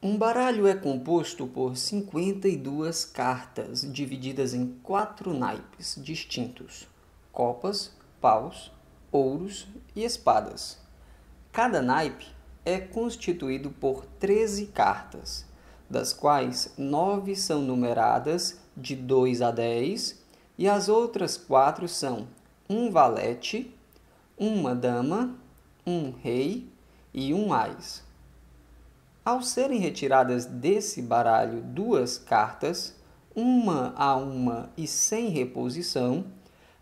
Um baralho é composto por 52 cartas divididas em quatro naipes distintos: copas, paus, ouros e espadas. Cada naipe é constituído por 13 cartas, das quais 9 são numeradas de 2 a 10 e as outras 4 são um valete, uma dama, um rei e um ás. Ao serem retiradas desse baralho duas cartas, uma a uma e sem reposição,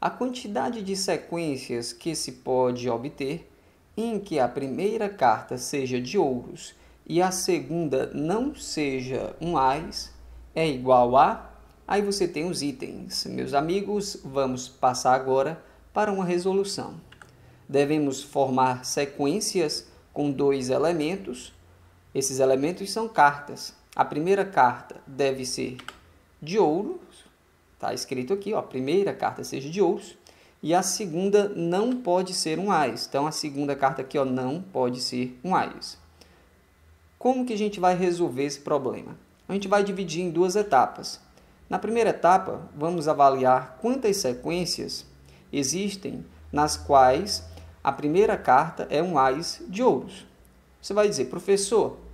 a quantidade de sequências que se pode obter em que a primeira carta seja de ouros e a segunda não seja um ás é igual a. Aí você tem os itens. Meus amigos, vamos passar agora para uma resolução. Devemos formar sequências com dois elementos esses elementos são cartas. A primeira carta deve ser de ouro, está escrito aqui, ó, a primeira carta seja de ouros, e a segunda não pode ser um ás. Então a segunda carta aqui ó, não pode ser um ás. Como que a gente vai resolver esse problema? A gente vai dividir em duas etapas. Na primeira etapa, vamos avaliar quantas sequências existem nas quais a primeira carta é um ás de ouros. Você vai dizer, professor,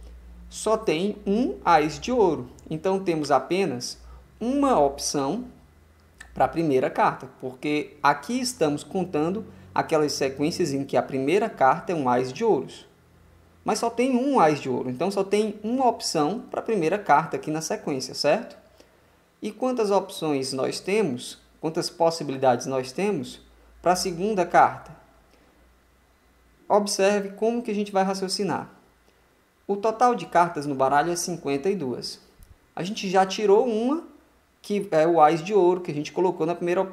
só tem um AIS de ouro. Então temos apenas uma opção para a primeira carta, porque aqui estamos contando aquelas sequências em que a primeira carta é um AIS de ouros. Mas só tem um AIS de ouro, então só tem uma opção para a primeira carta aqui na sequência, certo? E quantas opções nós temos, quantas possibilidades nós temos para a segunda carta? Observe como que a gente vai raciocinar. O total de cartas no baralho é 52. A gente já tirou uma, que é o Ás de Ouro, que a gente colocou na primeira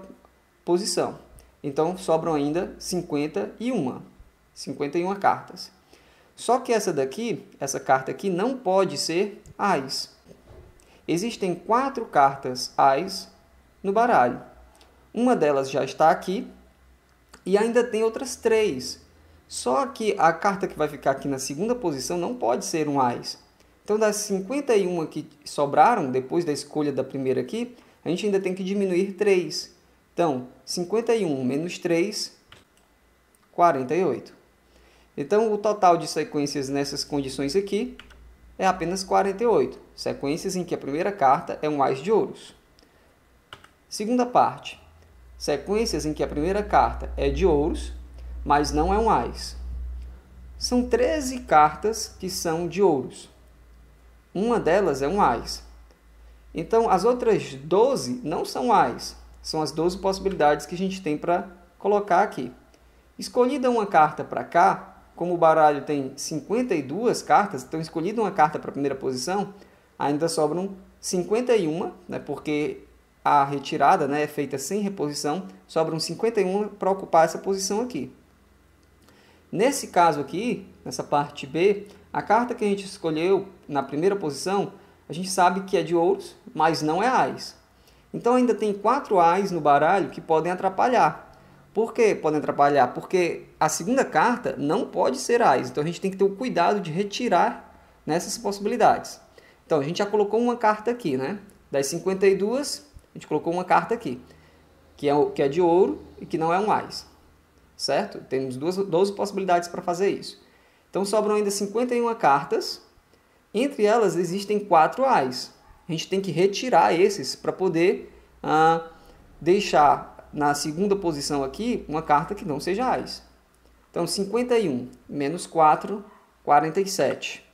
posição. Então sobram ainda 51. 51 cartas. Só que essa daqui, essa carta aqui, não pode ser Ás. Existem quatro cartas Ás no baralho. Uma delas já está aqui e ainda tem outras três só que a carta que vai ficar aqui na segunda posição não pode ser um ás. Então, das 51 que sobraram, depois da escolha da primeira aqui, a gente ainda tem que diminuir 3. Então, 51 menos 3, 48. Então, o total de sequências nessas condições aqui é apenas 48. Sequências em que a primeira carta é um ás de ouros. Segunda parte. Sequências em que a primeira carta é de ouros mas não é um ás. São 13 cartas que são de ouros. Uma delas é um ás. Então, as outras 12 não são ás. São as 12 possibilidades que a gente tem para colocar aqui. Escolhida uma carta para cá, como o baralho tem 52 cartas, então escolhida uma carta para a primeira posição, ainda sobram 51, né, porque a retirada né, é feita sem reposição, sobram 51 para ocupar essa posição aqui. Nesse caso aqui, nessa parte B, a carta que a gente escolheu na primeira posição, a gente sabe que é de ouros, mas não é ás. Então ainda tem quatro ás no baralho que podem atrapalhar. Por que podem atrapalhar? Porque a segunda carta não pode ser ás. Então a gente tem que ter o cuidado de retirar nessas possibilidades. Então a gente já colocou uma carta aqui, né? Das 52, a gente colocou uma carta aqui, que é, que é de ouro e que não é um ás certo? Temos duas, 12 possibilidades para fazer isso. Então sobram ainda 51 cartas. Entre elas existem quatro as A gente tem que retirar esses para poder ah, deixar na segunda posição aqui uma carta que não seja as Então 51 menos 4, 47.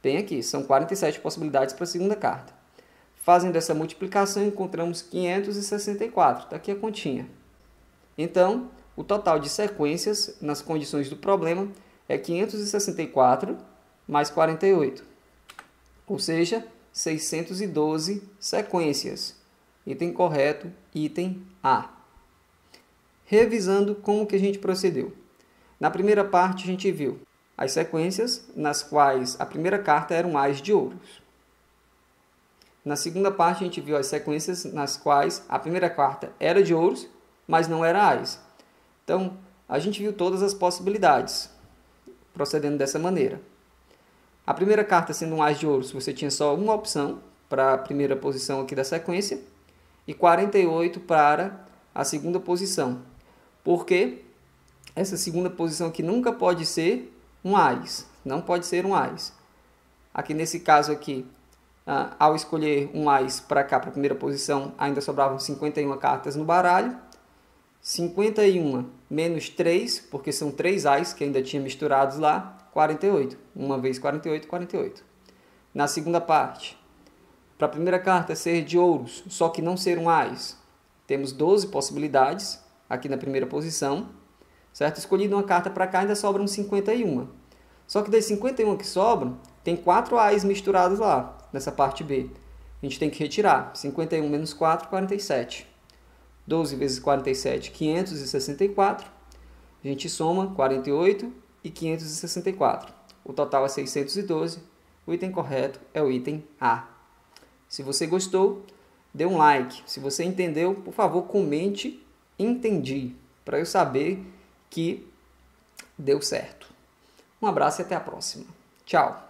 Tem aqui, são 47 possibilidades para a segunda carta. Fazendo essa multiplicação, encontramos 564. Está aqui a continha. Então, o total de sequências nas condições do problema é 564 mais 48, ou seja, 612 sequências. Item correto, item A. Revisando como que a gente procedeu. Na primeira parte a gente viu as sequências nas quais a primeira carta era um as de ouros. Na segunda parte a gente viu as sequências nas quais a primeira carta era de ouros, mas não era as. Então, a gente viu todas as possibilidades procedendo dessa maneira. A primeira carta sendo um as de ouros, você tinha só uma opção para a primeira posição aqui da sequência e 48 para a segunda posição. Porque essa segunda posição aqui nunca pode ser um As, não pode ser um As. Aqui nesse caso aqui, ah, ao escolher um As para cá, para a primeira posição, ainda sobravam 51 cartas no baralho. 51 menos 3, porque são 3 ais que ainda tinha misturados lá, 48. Uma vez 48, 48. Na segunda parte, para a primeira carta é ser de ouros, só que não ser um ais, temos 12 possibilidades aqui na primeira posição, certo? Escolhido uma carta para cá, ainda sobram 51. Só que das 51 que sobram, tem 4 ais misturados lá, nessa parte B. A gente tem que retirar. 51 menos 4, 47. 12 vezes 47, 564. A gente soma 48 e 564. O total é 612. O item correto é o item A. Se você gostou, dê um like. Se você entendeu, por favor, comente entendi, para eu saber que deu certo. Um abraço e até a próxima. Tchau!